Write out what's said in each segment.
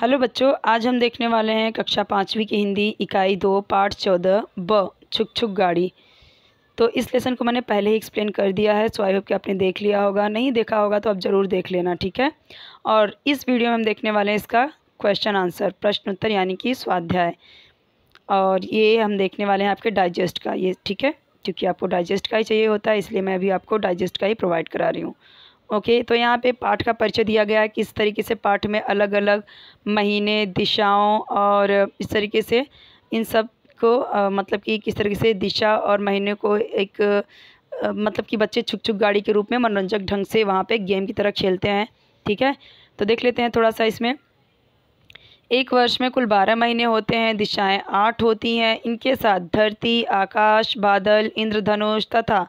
hello बच्चों आज हम देखने वाले हैं कक्षा पाँचवीं की हिंदी इकाई दो पार्ट चौदह ब छुक छुक गाड़ी तो इस लेसन को मैंने पहले ही एक्सप्लेन कर दिया है सो आई होप कि आपने देख लिया होगा नहीं देखा होगा तो आप ज़रूर देख लेना ठीक है और इस वीडियो में हम देखने वाले हैं इसका क्वेश्चन आंसर प्रश्न उत्तर यानी कि स्वाध्याय और ये हम देखने वाले हैं आपके डाइजेस्ट का ये ठीक है क्योंकि आपको डाइजेस्ट का ही चाहिए होता है इसलिए मैं अभी आपको डाइजेस्ट का ही प्रोवाइड करा रही हूँ ओके तो यहाँ पे पाठ का परिचय दिया गया है किस तरीके से पाठ में अलग अलग महीने दिशाओं और इस तरीके से इन सब को आ, मतलब कि किस तरीके से दिशा और महीने को एक आ, मतलब कि बच्चे छुक छुक गाड़ी के रूप में मनोरंजक ढंग से वहाँ पे गेम की तरह खेलते हैं ठीक है तो देख लेते हैं थोड़ा सा इसमें एक वर्ष में कुल बारह महीने होते हैं दिशाएं आठ होती हैं इनके साथ धरती आकाश बादल इंद्रधनुष तथा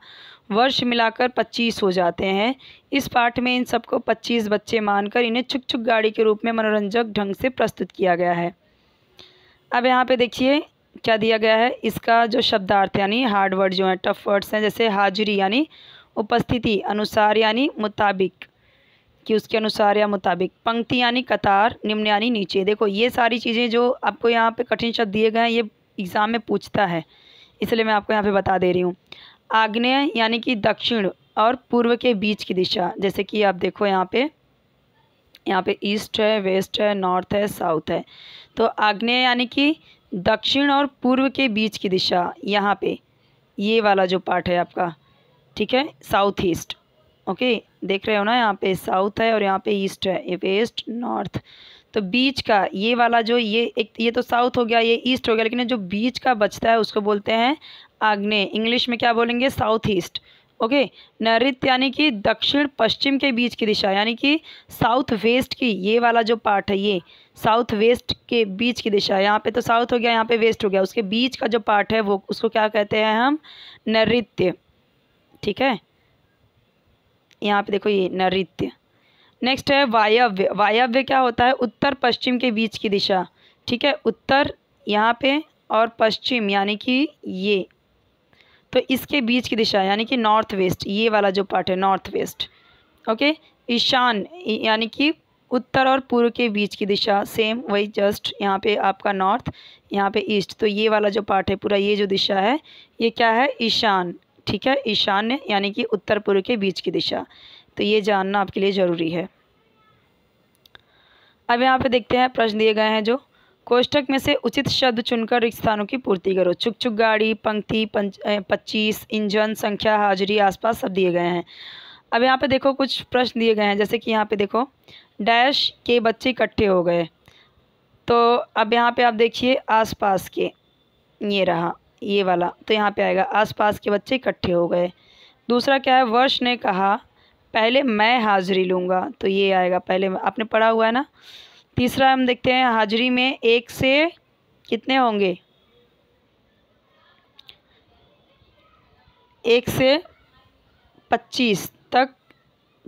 वर्ष मिलाकर पच्चीस हो जाते हैं इस पाठ में इन सबको पच्चीस बच्चे मानकर इन्हें छुक छुक गाड़ी के रूप में मनोरंजक ढंग से प्रस्तुत किया गया है अब यहाँ पे देखिए क्या दिया गया है इसका जो शब्दार्थ यानी हार्ड वर्ड जो हैं टफ वर्ड्स हैं जैसे हाजिरी यानी उपस्थिति अनुसार यानी मुताबिक कि उसके अनुसार या मुताबिक पंक्ति यानी कतार निम्न यानी नीचे देखो ये सारी चीज़ें जो आपको यहाँ पर कठिन शब्द दिए गए हैं ये एग्ज़ाम में पूछता है इसलिए मैं आपको यहाँ पे बता दे रही हूँ आग्नेय यानी कि दक्षिण और पूर्व के बीच की दिशा जैसे कि आप देखो यहाँ पे यहाँ पे ईस्ट है वेस्ट है नॉर्थ है साउथ है तो आग्नेय यानी कि दक्षिण और पूर्व के बीच की दिशा यहाँ पे ये वाला जो पार्ट है आपका ठीक है साउथ ईस्ट ओके देख रहे हो ना यहाँ पे साउथ है और यहाँ पे ईस्ट है ये वेस्ट नॉर्थ तो बीच का ये वाला जो ये एक ये तो साउथ हो गया ये ईस्ट हो गया लेकिन जो बीच का बचता है उसको बोलते हैं आग्नेय इंग्लिश में क्या बोलेंगे साउथ ईस्ट ओके नृत्य यानी कि दक्षिण पश्चिम के बीच की दिशा यानी कि साउथ वेस्ट की ये वाला जो पार्ट है ये साउथ वेस्ट के बीच की दिशा यहाँ पे तो साउथ हो गया यहाँ पे वेस्ट हो गया उसके बीच का जो पार्ट है वो उसको क्या कहते हैं हम नृत्य ठीक है यहाँ पे देखो ये नृत्य नेक्स्ट है वायव्य वायव्य क्या होता है उत्तर पश्चिम के बीच की दिशा ठीक है उत्तर यहाँ पे और पश्चिम यानी कि ये तो इसके बीच की दिशा यानी कि नॉर्थ वेस्ट ये वाला जो पार्ट है नॉर्थ वेस्ट ओके ईशान यानी कि उत्तर और पूर्व के बीच की दिशा सेम वही जस्ट यहाँ पे आपका नॉर्थ यहाँ पे ईस्ट तो ये वाला जो पार्ट है पूरा ये जो दिशा है ये क्या है ईशान ठीक है ईशान्य यानी कि उत्तर पूर्व के बीच की दिशा तो ये जानना आपके लिए ज़रूरी है अब यहाँ पे देखते हैं प्रश्न दिए गए हैं जो कोष्टक में से उचित शब्द चुनकर रिक्त स्थानों की पूर्ति करो चुक चुक गाड़ी पंक्ति पच्चीस इंजन संख्या हाजिरी आसपास सब दिए गए हैं अब यहाँ पे देखो कुछ प्रश्न दिए गए हैं जैसे कि यहाँ पे देखो डैश के बच्चे इकट्ठे हो गए तो अब यहाँ पे आप देखिए आसपास के ये रहा ये वाला तो यहाँ पे आएगा आसपास के बच्चे इकट्ठे हो गए दूसरा क्या है वर्ष ने कहा पहले मैं हाजिरी लूँगा तो ये आएगा पहले आपने पढ़ा हुआ है ना तीसरा हम देखते हैं हाजिरी में एक से कितने होंगे एक से पच्चीस तक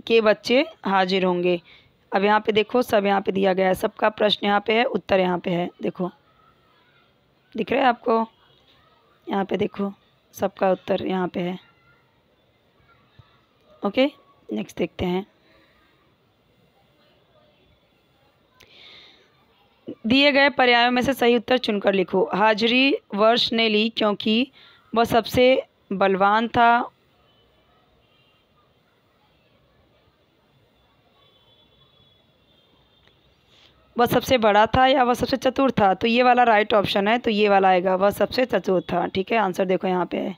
के बच्चे हाजिर होंगे अब यहाँ पे देखो सब यहाँ पे दिया गया है सबका प्रश्न यहाँ पे है उत्तर यहाँ पे है देखो दिख रहा है आपको यहाँ पे देखो सबका उत्तर यहाँ पे है ओके नेक्स्ट देखते हैं दिए गए पर्यायों में से सही उत्तर चुनकर लिखो हाजरी वर्ष ने ली क्योंकि वह सबसे बलवान था वह सबसे बड़ा था या वह सबसे चतुर था तो ये वाला राइट ऑप्शन है तो ये वाला आएगा वह सबसे चतुर था ठीक है आंसर देखो यहाँ पे है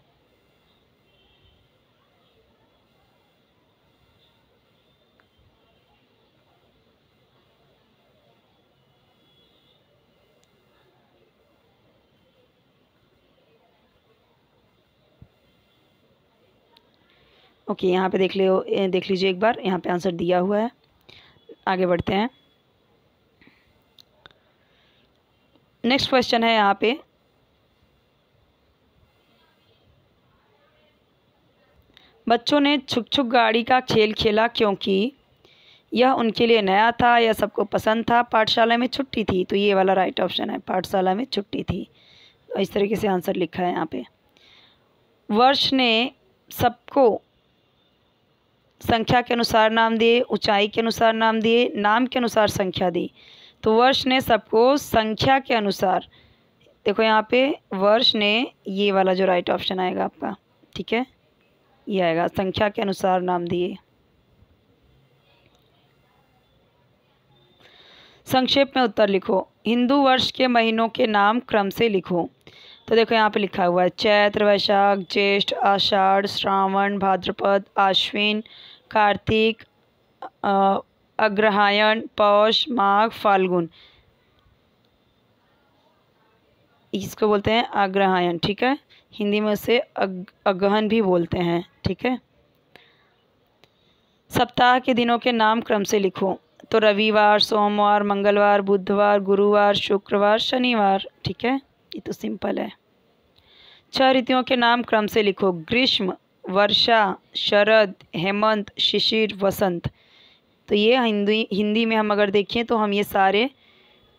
ओके यहाँ पे देख लियो देख लीजिए एक बार यहाँ पे आंसर दिया हुआ है आगे बढ़ते हैं नेक्स्ट क्वेश्चन है यहाँ पे बच्चों ने छुक छुक गाड़ी का खेल खेला क्योंकि यह उनके लिए नया था यह सबको पसंद था पाठशाला में छुट्टी थी तो ये वाला राइट ऑप्शन है पाठशाला में छुट्टी थी इस तरीके से आंसर लिखा है यहाँ पे वर्ष ने सबको संख्या के अनुसार नाम दिए ऊंचाई के अनुसार नाम दिए नाम के अनुसार संख्या दी तो वर्ष ने सबको संख्या के अनुसार देखो यहाँ पे वर्ष ने ये वाला जो राइट ऑप्शन आएगा आपका ठीक है ये आएगा संख्या के अनुसार नाम दिए संक्षेप में उत्तर लिखो हिंदू वर्ष के महीनों के नाम क्रम से लिखो तो देखो यहाँ पे लिखा हुआ है चैत्र वैशाख ज्येष्ठ आषाढ़ श्रावण भाद्रपद आश्विन कार्तिक अग्रहायण पौष माघ फाल्गुन इसको बोलते हैं अग्रहायण ठीक है हिंदी में उसे अग, अगहन भी बोलते हैं ठीक है सप्ताह के दिनों के नाम क्रम से लिखो तो रविवार सोमवार मंगलवार बुधवार गुरुवार शुक्रवार शनिवार ठीक है ये तो सिंपल है छह ऋतुओं के नाम क्रम से लिखो ग्रीष्म वर्षा शरद हेमंत शिशिर वसंत तो ये हिंदी हिंदी में हम अगर देखें तो हम ये सारे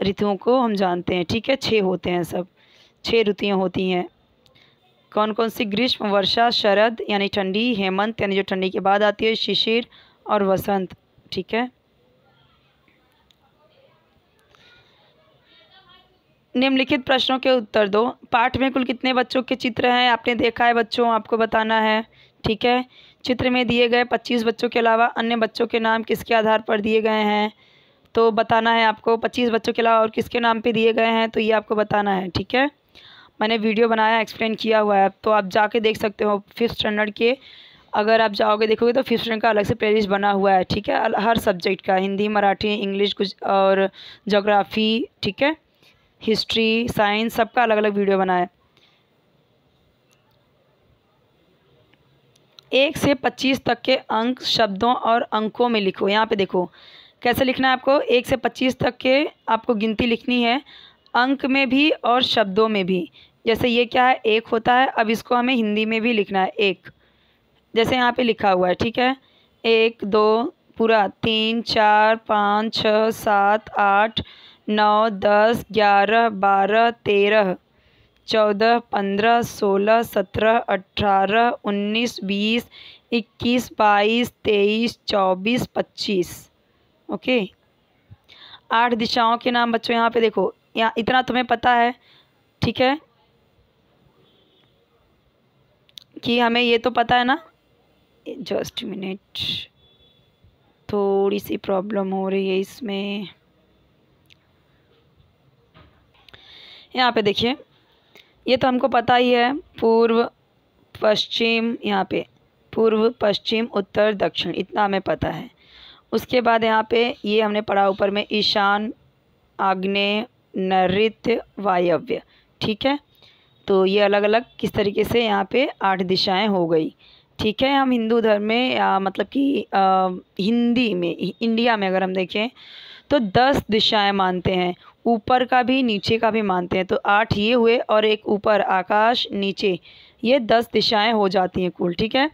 ऋतुओं को हम जानते हैं ठीक है छः होते हैं सब छः ऋतुएँ होती हैं कौन कौन सी ग्रीष्म वर्षा शरद यानी ठंडी हेमंत यानी जो ठंडी के बाद आती है शिशिर और वसंत ठीक है निम्नलिखित प्रश्नों के उत्तर दो पाठ में कुल कितने बच्चों के चित्र हैं आपने देखा है बच्चों आपको बताना है ठीक है चित्र में दिए गए पच्चीस बच्चों के अलावा अन्य बच्चों के नाम किसके आधार पर दिए गए हैं तो बताना है आपको पच्चीस बच्चों के अलावा और किसके नाम पर दिए गए हैं तो ये आपको बताना है ठीक है मैंने वीडियो बनाया एक्सप्लेन किया हुआ है तो आप जाके देख सकते हो फिफ्थ स्टैंडर्ड के अगर आप जाओगे देखोगे तो फिफ्थ स्टैंडर्ड का अलग से प्लेलिस्ट बना हुआ है ठीक है हर सब्जेक्ट का हिंदी मराठी इंग्लिश कुछ और जोग्राफ़ी ठीक है हिस्ट्री साइंस सबका अलग अलग वीडियो बनाया एक से पच्चीस तक के अंक शब्दों और अंकों में लिखो यहाँ पे देखो कैसे लिखना है आपको एक से पच्चीस तक के आपको गिनती लिखनी है अंक में भी और शब्दों में भी जैसे ये क्या है एक होता है अब इसको हमें हिंदी में भी लिखना है एक जैसे यहाँ पे लिखा हुआ है ठीक है एक दो पूरा तीन चार पाँच छः सात आठ नौ दस ग्यारह बारह तेरह चौदह पंद्रह सोलह सत्रह अठारह उन्नीस बीस इक्कीस बाईस तेईस चौबीस पच्चीस ओके आठ दिशाओं के नाम बच्चों यहाँ पे देखो यहाँ इतना तुम्हें पता है ठीक है कि हमें ये तो पता है ना जस्ट मिनट थोड़ी सी प्रॉब्लम हो रही है इसमें यहाँ पे देखिए ये तो हमको पता ही है पूर्व पश्चिम यहाँ पे पूर्व पश्चिम उत्तर दक्षिण इतना हमें पता है उसके बाद यहाँ पे ये हमने पढ़ा ऊपर में ईशान आग्नेय नृत्य वायव्य ठीक है तो ये अलग अलग किस तरीके से यहाँ पे आठ दिशाएं हो गई ठीक है हम हिंदू धर्म में या मतलब कि हिंदी में इंडिया में अगर हम देखें तो दस दिशाएं मानते हैं ऊपर का भी नीचे का भी मानते हैं तो आठ ये हुए और एक ऊपर आकाश नीचे ये दस दिशाएं हो जाती हैं कुल ठीक है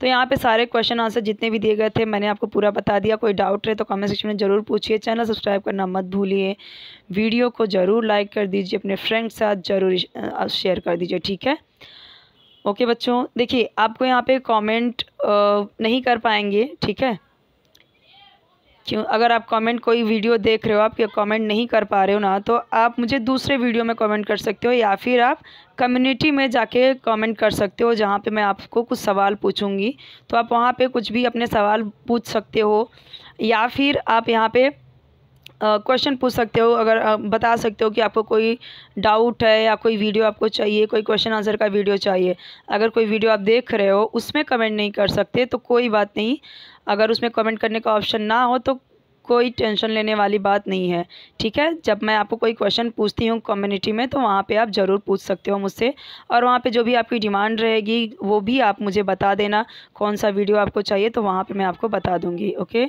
तो यहाँ पे सारे क्वेश्चन आंसर जितने भी दिए गए थे मैंने आपको पूरा बता दिया कोई डाउट रहे तो कमेंट सेक्शन में ज़रूर पूछिए चैनल सब्सक्राइब करना मत भूलिए वीडियो को ज़रूर लाइक कर दीजिए अपने फ्रेंड के साथ ज़रूर शेयर कर दीजिए ठीक है ओके बच्चों देखिए आपको यहाँ पर कॉमेंट नहीं कर पाएंगे ठीक है क्यों अगर आप कमेंट कोई वीडियो देख रहे हो आप या कमेंट नहीं कर पा रहे हो ना तो आप मुझे दूसरे वीडियो में कमेंट कर सकते हो या फिर आप कम्युनिटी में जाके कमेंट कर सकते हो जहाँ पे मैं आपको कुछ सवाल पूछूंगी तो आप वहाँ पे कुछ भी अपने सवाल पूछ सकते हो या फिर आप यहाँ पे क्वेश्चन पूछ सकते हो अगर बता सकते हो कि आपको कोई डाउट है या कोई वीडियो आपको चाहिए कोई क्वेश्चन आंसर का वीडियो चाहिए अगर कोई वीडियो आप देख रहे हो उसमें कमेंट नहीं कर सकते तो कोई बात नहीं अगर उसमें कमेंट करने का ऑप्शन ना हो तो कोई टेंशन लेने वाली बात नहीं है ठीक है जब मैं आपको कोई क्वेश्चन पूछती हूँ कम्युनिटी में तो वहाँ पे आप ज़रूर पूछ सकते हो मुझसे और वहाँ पे जो भी आपकी डिमांड रहेगी वो भी आप मुझे बता देना कौन सा वीडियो आपको चाहिए तो वहाँ पे मैं आपको बता दूँगी ओके